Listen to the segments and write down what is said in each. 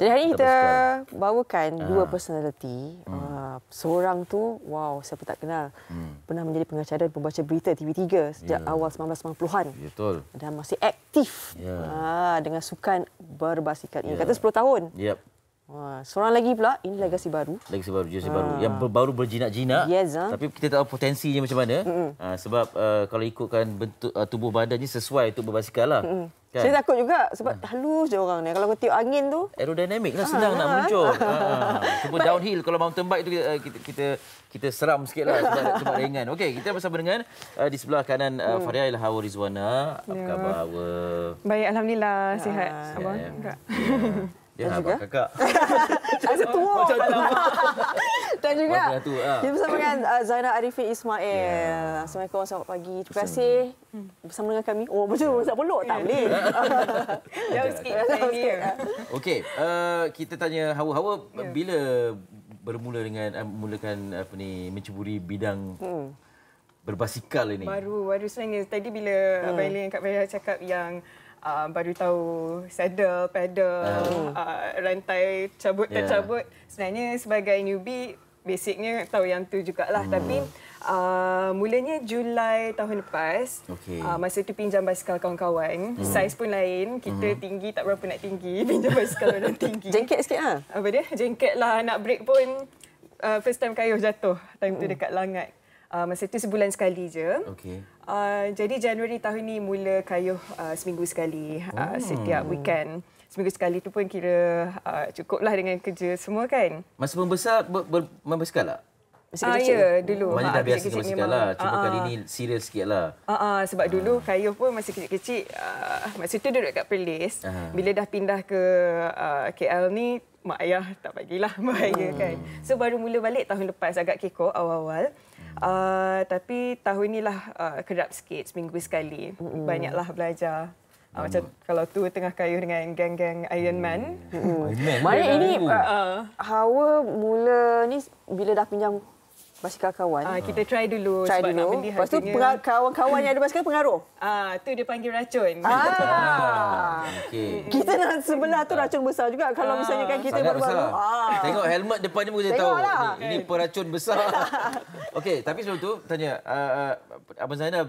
Jadi hari ini kita bawakan uh. dua personaliti. Hmm. Uh, seorang tu, wow, siapa tak kenal. Hmm. Pernah menjadi pengacara dan pembaca berita TV3 sejak yeah. awal 1990-an. Betul. Dan masih aktif yeah. Ya. uh, dengan sukan berbasikal. Yeah. Kata 10 tahun yep seorang lagi pula ini legasi baru. Legasi baru, legasi ha. baru yang baru berjinak-jinak. Yes, ha? Tapi kita tahu potensinya macam mana. Ha, sebab uh, kalau ikutkan bentuk uh, tubuh badannya sesuai untuk berbasikal lah. Kan? Saya takut juga sebab ha. halus je orang ni. Kalau kau tiup angin tu aerodinamik lah senang ha. nak muncul. Ha. Cuba downhill kalau mountain bike tu kita kita, kita kita seram sikit lah sebab, sebab ringan. Okey, kita bersama dengan uh, di sebelah kanan uh, hmm. Faria Ilhawa Rizwana. Apa ya. khabar? Baik, Alhamdulillah. Sihat. Ya. Abang? Ya. Enggak. Ya. Ya, dan juga kakak. Asa tua. Macam tu. dan juga tu, ha. Ah. dia bersama dengan uh, Zainal Arifin Ismail. Yeah. Assalamualaikum, selamat pagi. Terima kasih hmm. bersama dengan kami. Oh, macam tu, tak peluk. Tak ya. boleh. Jauh sikit. Ya. Ya. Okey, uh, kita tanya Hawa-Hawa, yeah. bila bermula dengan uh, mulakan apa ni menceburi bidang hmm berbasikal ini. Baru, baru sebenarnya. Tadi bila hmm. Abang Elin dan Kak Bayar cakap yang uh, baru tahu saddle, pedal, uh. Uh, ah, rantai cabut yeah. tercabut. Sebenarnya sebagai newbie, basicnya tahu yang tu jugalah. Hmm. Tapi uh, mulanya Julai tahun lepas, okay. uh, masa tu pinjam basikal kawan-kawan. Hmm. Saiz pun lain, kita hmm. tinggi tak berapa nak tinggi. Pinjam basikal orang tinggi. Jengket sikit lah. Apa dia? Jengket lah. Nak break pun uh, first time kayuh jatuh. Time tu hmm. dekat langat. Uh, masa tu sebulan sekali je. Okay. Uh, jadi Januari tahun ini mula kayuh uh, seminggu sekali uh, hmm. setiap weekend. Seminggu sekali itu pun kira uh, cukuplah dengan kerja semua kan. Masa membesar, ber, ber, membesar tak? Ah, ya, dulu. Maknanya dah ah, biasa kecil sikit lah. Cuba uh, ah, kali ini ah. serius sikit lah. Uh, uh, sebab uh. dulu kayuh pun masih kecil-kecil, uh, masa itu duduk kat Perlis. Uh. Bila dah pindah ke uh, KL ni, mak ayah tak bagilah bahaya hmm. kan. So baru mula balik tahun lepas agak kekok awal-awal. Uh, tapi tahun inilah uh, kerap sikit, seminggu sekali. Mm-hmm. Banyaklah belajar. Uh, macam kalau tu tengah kayu dengan geng-geng Iron mm. Man. Mm. Iron Man. Mana ini? Kan? Uh, uh, Hawa mula ni bila dah pinjam basikal kawan. Uh, ah, kita try dulu try sebab dulu. nak beli Lepas Lepas tu kawan-kawan yang ada basikal pengaruh? Ah, tu dia panggil racun. Ah. ah okay. Kita nak sebelah tu racun besar juga. Kalau uh, misalnya kan kita baru baru. Ah. Tengok helmet depan ni pun kita tahu. Lah. Ini, peracun besar. Okey, tapi sebelum tu tanya. Uh, Abang Zainal,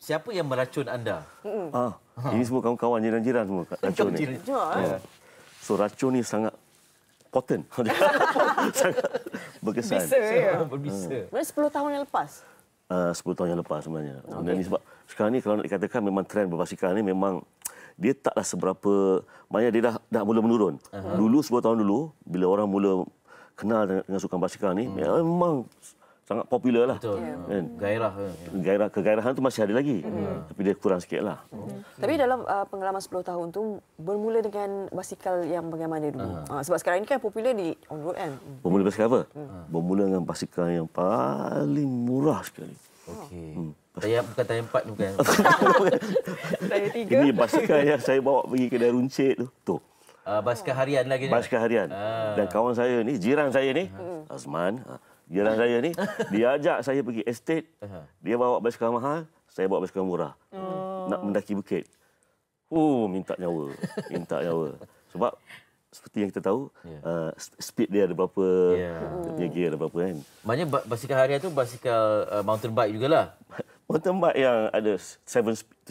siapa yang meracun anda? Ah, ha. ini semua kawan-kawan jiran-jiran semua racun ni. Jiran eh. ya. So racun ni sangat important. Sangat berkesan. Bisa, ya. Berbisa. Hmm. 10 tahun yang lepas? Ah, uh, 10 tahun yang lepas sebenarnya. Okay. Dan ini sebab sekarang ni kalau nak dikatakan memang trend berbasikal ni memang dia taklah seberapa, maknanya dia dah, dah mula menurun. Uh-huh. Dulu, 10 tahun dulu, bila orang mula kenal dengan, dengan sukan basikal ni, hmm. memang sangat popular lah. Betul. Yeah. Kan? Gairah. Ya. Gairah, kegairahan tu masih ada lagi. Mm. Tapi dia kurang sikit lah. Mm. Tapi dalam uh, pengalaman 10 tahun tu, bermula dengan basikal yang bagaimana dulu? Uh. Uh, sebab sekarang ini kan popular di on road kan? Hmm. Bermula basikal apa? Uh. Bermula dengan basikal yang paling murah sekali. Okey. Hmm. Tanya, bukan tanya empat tu kan? tiga. Ini basikal yang saya bawa pergi kedai runcit tu. Tu. Uh, basikal harian lagi. Basikal harian. Uh. Dan kawan saya ni, jiran saya ni, uh. Azman. Uh, jiran saya ni dia ajak saya pergi estate dia bawa basikal mahal saya bawa basikal murah oh. nak mendaki bukit oh minta nyawa minta nyawa sebab seperti yang kita tahu yeah. uh, speed dia ada berapa yeah. dia gear ada berapa kan maknanya basikal harian tu basikal uh, mountain bike jugalah mountain bike yang ada 7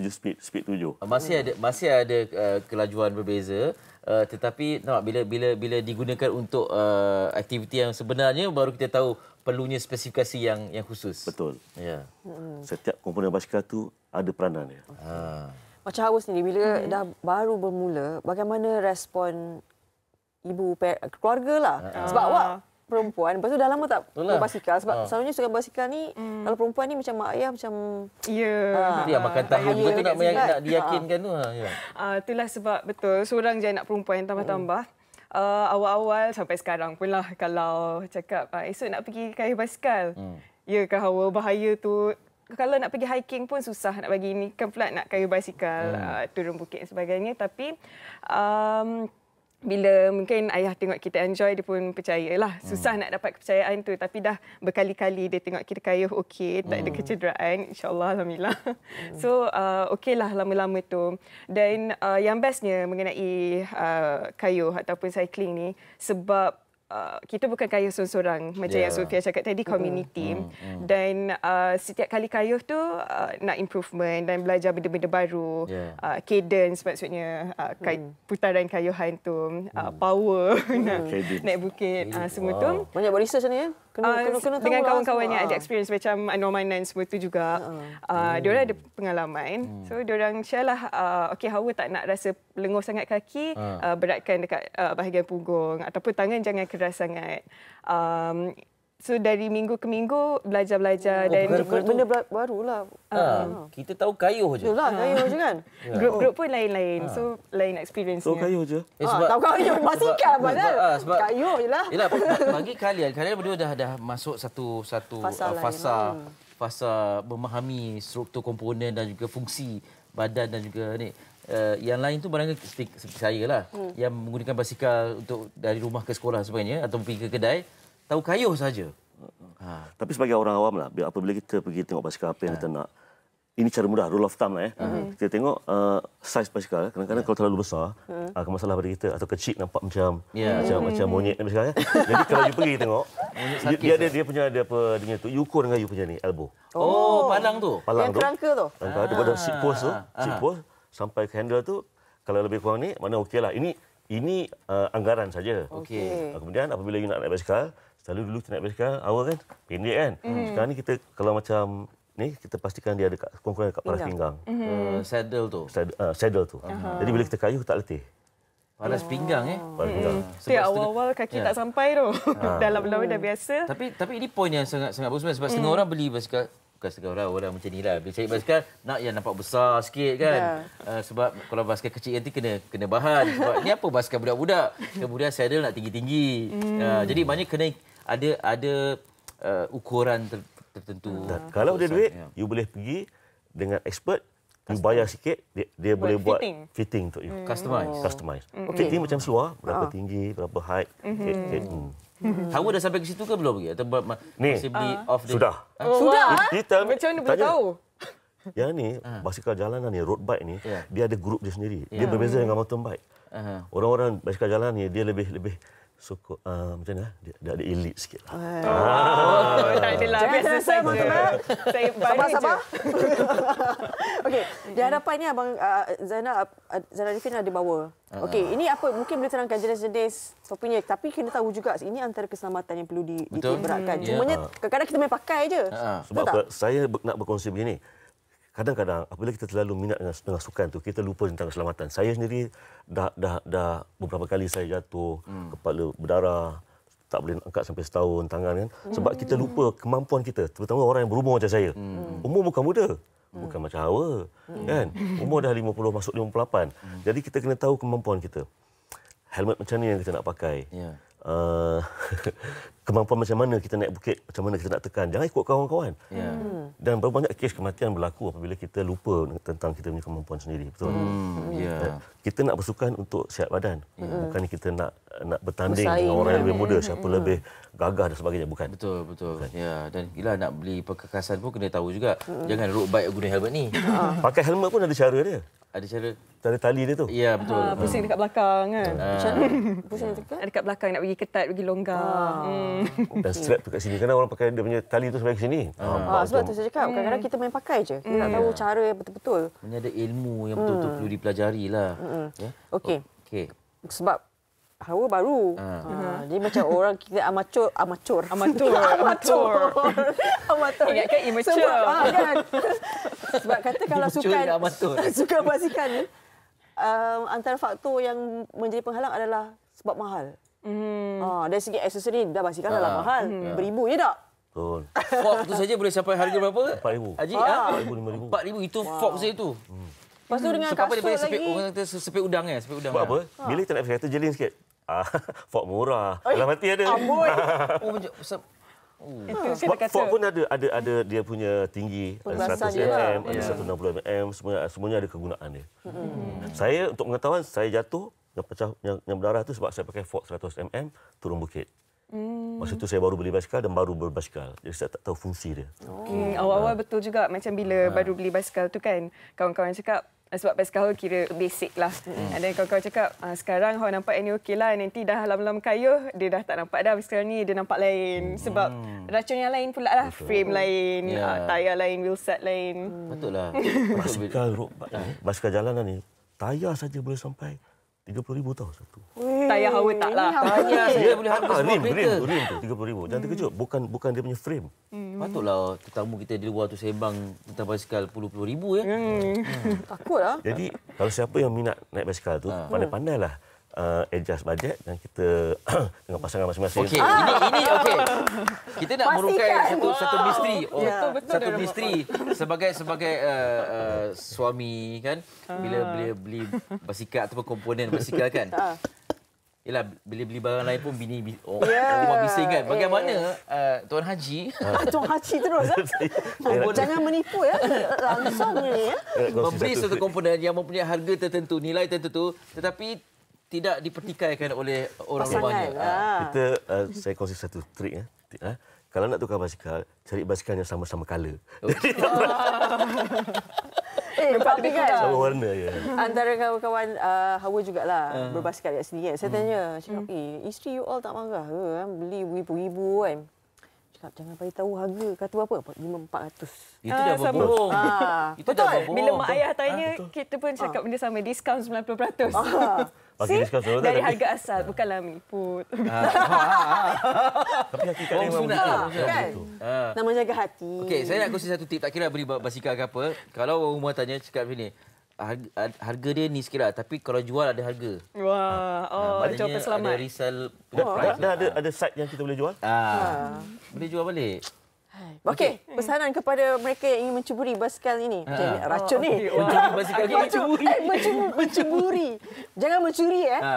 speed 7 speed 7 masih ada masih ada uh, kelajuan berbeza uh, tetapi nampak bila bila bila digunakan untuk uh, aktiviti yang sebenarnya baru kita tahu perlunya spesifikasi yang yang khusus. Betul. Ya. Yeah. Hmm. Setiap komponen basikal tu ada peranannya. Okay. Ah. Ha. Ah. Macam awak sendiri bila hmm. dah baru bermula bagaimana respon ibu keluarga lah ah. sebab awak perempuan. Lepas tu dah lama tak Itulah. berbasikal. Sebab ha. selalunya suka berbasikal ni, hmm. kalau perempuan ni macam mak ayah macam... Ya. Yeah. Ha. Dia makan tahu juga tu nak, nak diyakinkan ha. tu. Ha. Ya. Ha, itulah sebab betul. Seorang je nak perempuan yang tambah-tambah. Hmm. Uh, awal-awal sampai sekarang pun lah kalau cakap uh, esok nak pergi kaya basikal. Hmm. Ya ke hawa bahaya tu kalau nak pergi hiking pun susah nak bagi ini kan pula nak kaya basikal hmm. uh, turun bukit dan sebagainya tapi um, bila mungkin ayah tengok kita enjoy dia pun percayalah susah hmm. nak dapat kepercayaan tu tapi dah berkali-kali dia tengok kita kaya okey tak hmm. ada kecederaan insyaallah alhamdulillah hmm. so uh, okeylah lama-lama tu dan uh, yang bestnya mengenai uh, kayuh ataupun cycling ni sebab Uh, kita bukan kaya seorang-seorang macam yeah. yang ya. Sofia cakap tadi community mm. Mm. Mm. dan uh, setiap kali kaya tu uh, nak improvement dan belajar benda-benda baru yeah. uh, cadence maksudnya uh, mm. putaran kayuhan tu uh, hmm. power mm. nak naik bukit mm. uh, semua wow. tu banyak buat research ni ya kena uh, kena, kena dengan lah, kawan-kawan yang ada experience macam Norman dan semua tu juga uh-huh. uh, mm. dia ada pengalaman mm. so dia orang share lah uh, okey Hawa tak nak rasa lenguh sangat kaki uh. Uh, beratkan dekat uh, bahagian punggung ataupun tangan jangan kena cerah sangat. Um, so dari minggu ke minggu belajar-belajar oh, dan grup benda baru lah. Ha, ah. ah, ha. Kita tahu kayu je. Itulah kayuh je kan. Yeah. Grup-grup pun lain-lain. Ha. So lain experience. Tahu kayuh je. Eh, sebab, ha, tahu kayuh basikal sebab, sebab, ha, sebab kayuh jelah. Yalah bagi kalian kalian berdua dah dah masuk satu satu fasa uh, fasa, hmm. fasa memahami struktur komponen dan juga fungsi badan dan juga ni uh, yang lain tu barangkali seperti, seperti saya lah hmm. yang menggunakan basikal untuk dari rumah ke sekolah sebagainya atau pergi ke kedai tahu kayuh saja. Ha. Tapi sebagai orang awam lah apabila kita pergi tengok basikal apa yang ha. kita nak ini cara mudah rule of thumb lah ya. Uh eh. -huh. Hmm. Kita tengok uh, eh, saiz basikal kadang-kadang yeah. kalau terlalu besar uh. akan masalah pada kita atau kecil nampak macam yeah. macam mm. macam monyet ni basikal ya. Jadi kalau you pergi tengok dia, dia ada lah. dia punya ada apa dia tu you ukur dengan you punya ni elbow. Oh, oh palang tu. Palang yang tu. Yang kerangka tu. Kerangka ah. ada pada sit tu. Sit pose. Ah sampai ke handle tu kalau lebih kurang ni mana okey lah ini ini uh, anggaran saja okey uh, kemudian apabila you nak naik basikal selalu dulu naik basikal awal kan pendek kan mm. sekarang ni kita kalau macam ni kita pastikan dia ada kat kurang-kurang dekat paras pinggang mm-hmm. uh, saddle tu saddle, uh, saddle tu uh-huh. jadi bila kita kayu tak letih Paras pinggang eh. Paras mhm. pinggang. Hmm. Sebab awal-awal kaki ya. tak sampai tu. Ha. Ah. Dalam lawan dah biasa. Tapi tapi ini poin yang sangat sangat bagus sebab hmm. setengah orang beli basikal bukan sekarang orang, lah, orang macam ni lah. Bila cari basikal, nak yang nampak besar sikit kan. Yeah. Ya. Uh, sebab kalau basikal kecil nanti kena kena bahan. Sebab ni apa basikal budak-budak? Kemudian saddle nak tinggi-tinggi. Mm. Uh, jadi banyak kena ada ada uh, ukuran ter, tertentu. Nah, kalau ada duit, yeah. you boleh pergi dengan expert. You bayar sikit, dia, dia boleh buat fitting untuk you. Customize. Customize. Oh. Customize. Okay. Fitting macam seluar, berapa uh. tinggi, berapa height. Mm-hmm. Okay. Okay. Mm. Tahu hmm. dah sampai ke situ ke belum pergi? Atau ber- masih beli uh. off the... Sudah. Oh, Sudah? Ha? Kita, Macam mana boleh tahu? Yang ni, uh. Ah. basikal jalanan ni, road bike ni, yeah. dia ada grup dia sendiri. Yeah. Dia ya. berbeza dengan mountain bike. Uh-huh. Orang-orang basikal jalanan ni, dia lebih lebih suku uh, ah, macam mana dia, dia ada elit sikit lah. Ah. Oh, ah. Tak saya memang kena. Sabar sabar. Okey, di hadapan ni abang uh, Zainal uh, Zainal Rifin ada bawa. Okey, ini apa mungkin boleh terangkan jenis-jenis topinya tapi kena tahu juga ini antara keselamatan yang perlu di, diberatkan. Hmm. Cuma yeah. kadang-kadang kita main pakai aje. Uh, sebab apa, saya nak berkongsi begini kadang-kadang apabila kita terlalu minat dengan, dengan sukan tu kita lupa tentang keselamatan saya sendiri dah dah dah beberapa kali saya jatuh hmm. kepala berdarah tak boleh angkat sampai setahun tangan kan sebab hmm. kita lupa kemampuan kita terutama orang yang berumur macam saya hmm. hmm. umur bukan muda hmm. bukan macam awa hmm. kan umur dah 50 masuk 58 hmm. jadi kita kena tahu kemampuan kita helmet macam ni yang kita nak pakai yeah uh, kemampuan macam mana kita naik bukit, macam mana kita nak tekan. Jangan ikut kawan-kawan. Yeah. Hmm. Dan berapa banyak kes kematian berlaku apabila kita lupa tentang kita punya kemampuan sendiri. Betul? Hmm. hmm. Yeah. Ya. Kita nak bersukan untuk sihat badan. Yeah. Bukan kita nak nak bertanding Bersaing dengan orang yang lah, lebih muda ya. siapa hmm. lebih gagah dan sebagainya bukan betul betul bukan. ya dan gila nak beli perkakasan pun kena tahu juga hmm. jangan road bike guna helmet ni ah. pakai helmet pun ada cara dia ada cara tali tali dia tu ya betul ha, pusing hmm. dekat belakang kan ha. pusing ya. dekat dekat belakang nak pergi ketat pergi longgar ha. hmm. dan strap tu kat sini kan orang pakai dia punya tali tu sampai ke sini ha. ha. sebab tu saya cakap hmm. kadang-kadang hmm. kita main pakai je kita hmm. tak tahu cara yang betul-betul punya ada ilmu yang betul-betul hmm. perlu dipelajari lah hmm. ya okey okey sebab Hawa baru. Uh. Uh-huh. Jadi macam orang kita amatur. Amatur. Amatur. amatur. amatur. Ingatkan immature. Sebab, ah, kan? Sebab kata kalau suka suka basikan, um, antara faktor yang menjadi penghalang adalah sebab mahal. Hmm. Ah, dari segi aksesori, dah basikan uh. lah mahal. Hmm. Beribu, ya tak? Betul. Fork tu saja boleh sampai harga berapa? RM4,000. Haji, ah. ha? RM4,000. RM4,000 itu wow. fork saya tu. Hmm. Lepas hmm. dengan so, kasut lagi. Sepik, orang kata sepik udang ya? Sepik udang. Sebab kan? apa? Ha. Bila kita nak kereta jeling sikit, Ah, fort murah. Dalam hati ada. Amboi. oh, se- Oh. Hmm. Itu kata. Ford pun ada ada ada dia punya tinggi Pembasan 100 mm, ada yeah. 160 mm, semua semuanya ada kegunaan dia. Hmm. Saya untuk pengetahuan saya jatuh yang pecah yang, yang berdarah tu sebab saya pakai Ford 100 mm turun bukit. Hmm. Masa tu saya baru beli basikal dan baru berbasikal. Jadi saya tak tahu fungsi dia. Okay. Awal-awal ha. betul juga macam bila ha. baru beli basikal tu kan kawan-kawan cakap Eh, sebab best kahwin kira basic lah. Hmm. Mm. And then kau-kau cakap, uh, sekarang kau nampak ini okey lah. Nanti dah lama-lama kayu, dia dah tak nampak dah. Sekarang ni dia nampak lain. Hmm. Sebab hmm. racun yang lain pula lah. Betul. Frame lain, yeah. Ya. uh, tayar lain, wheel set lain. Hmm. Betul lah. basikal, eh? basikal jalanan lah ni, tayar saja boleh sampai RM30,000 tau satu tayar oh, Hawa tak lah. Dia boleh harga rim, rim, rim tu 30 ribu. Jangan terkejut. Hmm. Bukan bukan dia punya frame. Hmm. Patutlah tetamu kita di luar tu sebang. tentang basikal puluh-puluh ribu ya. Hmm. Takut Takutlah. Jadi kalau siapa yang minat naik basikal tu, ah. pandai-pandailah uh, adjust bajet dan kita dengan pasangan masing-masing. Okey, ah. ini ini okey. Kita nak merukai satu satu misteri. Oh, yeah. satu misteri sebagai sebagai uh, uh, suami kan bila ah. beli beli basikal ataupun komponen basikal kan. Ah. Yelah, beli beli barang lain pun bini oh, yeah. rumah bising kan. Bagaimana yeah. uh, Tuan Haji? Ah, Tuan Haji terus. ha? Oh, jangan menipu ya. Langsung ni. Ya? Memberi satu komponen yang mempunyai harga tertentu, nilai tertentu. Tetapi tidak dipertikaikan oleh orang Pasangan. rumahnya. Ha. Kita, uh, saya kongsi satu trik. Ya. Ha? Kalau nak tukar basikal, cari basikal yang sama-sama color. Okay. Oh. Eh, Nampak tapi kan. Sama warna je. Antara kawan-kawan uh, Hawa jugalah uh. berbasikal kat sini kan. Saya hmm. tanya, hmm. cakap, hmm. eh, isteri you all tak marah ke? Kan, beli beribu-ribu kan cakap jangan bagi tahu harga kata apa 5400. Itu dah ah, Ah. Itu betul. dah bohong. Bila mak ayah tanya ah, kita pun cakap ah. benda sama diskaun 90%. Ah. Okay, See, dari harga asal, bukanlah mi put. Uh, ha, tapi hakikatnya memang betul. Kan? Uh. Nama jaga hati. Okey, saya nak kongsi satu tip. Tak kira beri basikal ke apa. Kalau rumah tanya, cakap begini harga, harga dia ni sikit lah. Tapi kalau jual ada harga. Wah. Ha. ha oh, ada jawapan selamat. Ada resell. Oh, dah, ada, lah. ada site yang kita boleh jual? Ha. ha. Boleh jual balik. Okey, okay. Hmm. pesanan kepada mereka yang ingin mencuburi basikal ini. Macam ah. ha. Oh, racun oh, ni. Okay. Wow. basikal okay. mencuburi. Eh, mencubu, mencuburi. Jangan mencuri eh. Ha.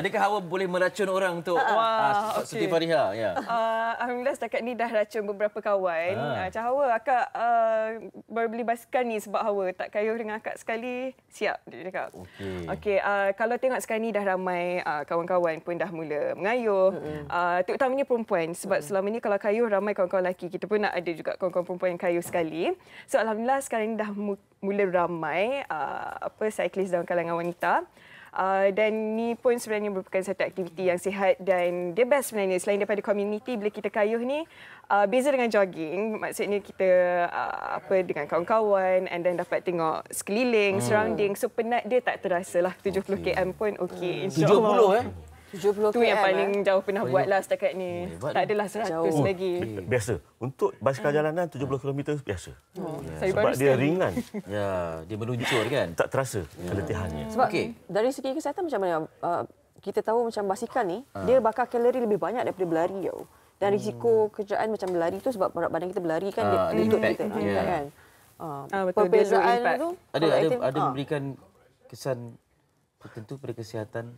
Adakah hawa boleh meracun orang untuk ha. Wah, uh, okay. Siti Fariha? Ya. Uh, Alhamdulillah setakat ni dah racun beberapa kawan. Ha. Macam hawa, akak uh, baru beli basikal ni sebab hawa tak kayuh dengan akak sekali. Siap, dia cakap. Okey. Okay, uh, kalau tengok sekarang ni dah ramai uh, kawan-kawan pun dah mula mengayuh. Hmm. Uh, terutamanya perempuan. Sebab hmm. selama ni kalau kayuh ramai kawan-kawan lelaki. Kita pun pun nak ada juga kawan-kawan perempuan yang kayu sekali. So alhamdulillah sekarang dah mula ramai uh, apa cyclist dalam kalangan wanita. Uh, dan ni pun sebenarnya merupakan satu aktiviti yang sihat dan dia best sebenarnya selain daripada community bila kita kayuh ni uh, beza dengan jogging maksudnya kita uh, apa dengan kawan-kawan and then dapat tengok sekeliling hmm. surrounding so penat dia tak terasa lah 70 okay. km pun okey hmm. insyaallah 70 eh 70 Tu yang paling eh? jauh pernah paling... Oh, buat ya. lah setakat ni. Oh, tak adalah 100 jauh. lagi. Okay. Biasa. Untuk basikal hmm. jalanan 70km biasa. Oh. Yeah. Sebab dia sekali. ringan. ya, dia meluncur kan. Tak terasa yeah. keletihannya. Sebab okay. dari segi kesihatan macam mana? Uh, kita tahu macam basikal ni, uh. dia bakar kalori lebih banyak daripada berlari. Yo. Dan hmm. risiko kerjaan macam berlari tu sebab badan kita berlari kan uh, dia kena ah, kita yeah. kan. Uh, ah, betul. Perbezaan tu. Ada, ada, ada memberikan kesan tertentu pada kesihatan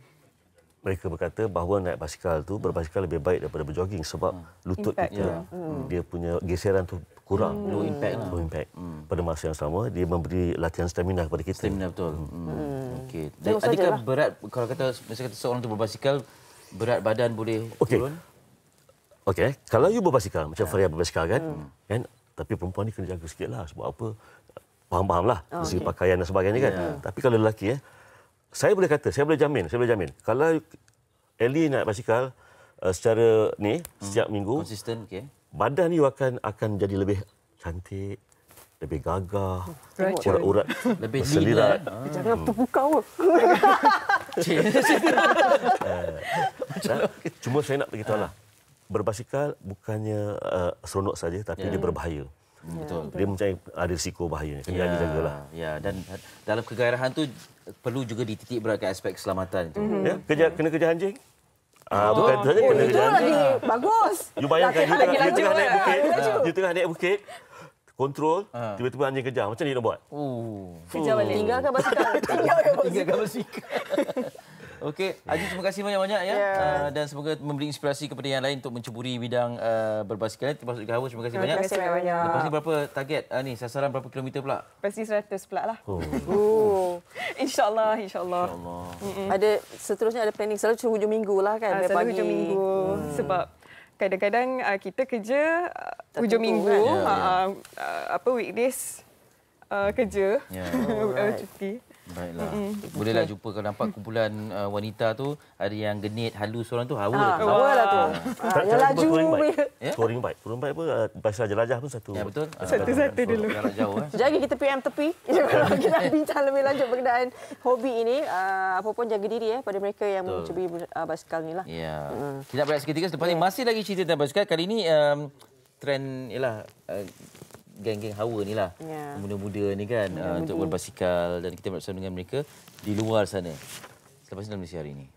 mereka berkata bahawa naik basikal tu berbasikal lebih baik daripada berjoging sebab hmm. lutut impact kita dia. Hmm. dia punya geseran tu kurang hmm. low impact lah. low impact hmm. pada masa yang sama dia memberi latihan stamina kepada kita stamina betul hmm. hmm. okey dan adakah sajalah. berat kalau kata misalnya kata seorang tu berbasikal berat badan boleh okay. turun okey eh. kalau you berbasikal macam yeah. Faria berbasikal kan hmm. kan tapi perempuan ni kena jaga sikitlah sebab apa faham-fahamlah oh, ah, okay. pakaian dan sebagainya kan ya. tapi kalau lelaki eh ya, saya boleh kata, saya boleh jamin, saya boleh jamin. Kalau Eli naik basikal uh, secara ni hmm. setiap minggu konsisten okey. Badan you akan akan jadi lebih cantik, lebih gagah, urat-urat oh, lebih selera. Jangan lah. hmm. terbuka awak. Eh, cuma saya nak beritahu lah. Berbasikal bukannya uh, seronok saja tapi yeah. dia ya. berbahaya. Hmm, ya, betul. Dia macam ada risiko bahaya. Kena yeah. jagalah. Ya, dan dalam kegairahan tu perlu juga dititik beratkan aspek keselamatan Mm-hmm. Ya, yeah. kerja ya. kena kerja anjing. Ah, oh. bukan oh, kena kerja anjing. Lagi. Bagus. You bayangkan dia tengah, dia eh. tengah naik bukit. Dia tengah naik bukit. Kontrol, ha. Ah. tiba-tiba anjing kejar. Macam ni dia nak buat? Uh. Kejar balik. Tinggalkan basikal. Tinggalkan basikal. Okey, Haji terima kasih banyak-banyak ya. Yeah. Ya. Uh, dan semoga memberi inspirasi kepada yang lain untuk mencuburi bidang uh, berbasikal. terima kasih banyak. Terima kasih banyak Lepas ni berapa target uh, ni? Sasaran berapa kilometer pula? Pasti 100 pula lah. Oh. oh. InsyaAllah, insyaAllah. Insya ada seterusnya ada planning. Selalu hujung minggu lah kan? Ha, selalu hujung minggu. Hmm. Sebab kadang-kadang uh, kita kerja uh, hujung Tentu, minggu. Kan? Yeah, ya, ya. uh, Uh, apa weekdays? Uh, kerja yeah. cuti. Right. Baiklah. Mm -mm. Bolehlah okay. jumpa kalau nampak kumpulan uh, wanita tu ada yang genit halus seorang tu ah, hawa. Ha, hawa lah tu. Ha, yang laju. Touring bike. Touring ya? bike apa? Uh, ah, Bahasa jelajah pun satu. Ya betul. Satu-satu dulu. Jaga eh. kita PM tepi. kalau kita bincang lebih lanjut berkenaan hobi ini. Uh, apa pun jaga diri eh, pada mereka yang mencuba uh, basikal ni lah. Ya. Mm. Kita nak seketika. Selepas yeah. ni ya. masih lagi cerita tentang basikal. Kali ini um, trend ialah... Uh, geng-geng hawa ni lah. Yeah. Ya. Muda-muda ni kan. muda Uh, ah, untuk berbasikal dan kita bersama dengan mereka di luar sana. Selepas ini dalam Malaysia hari ini.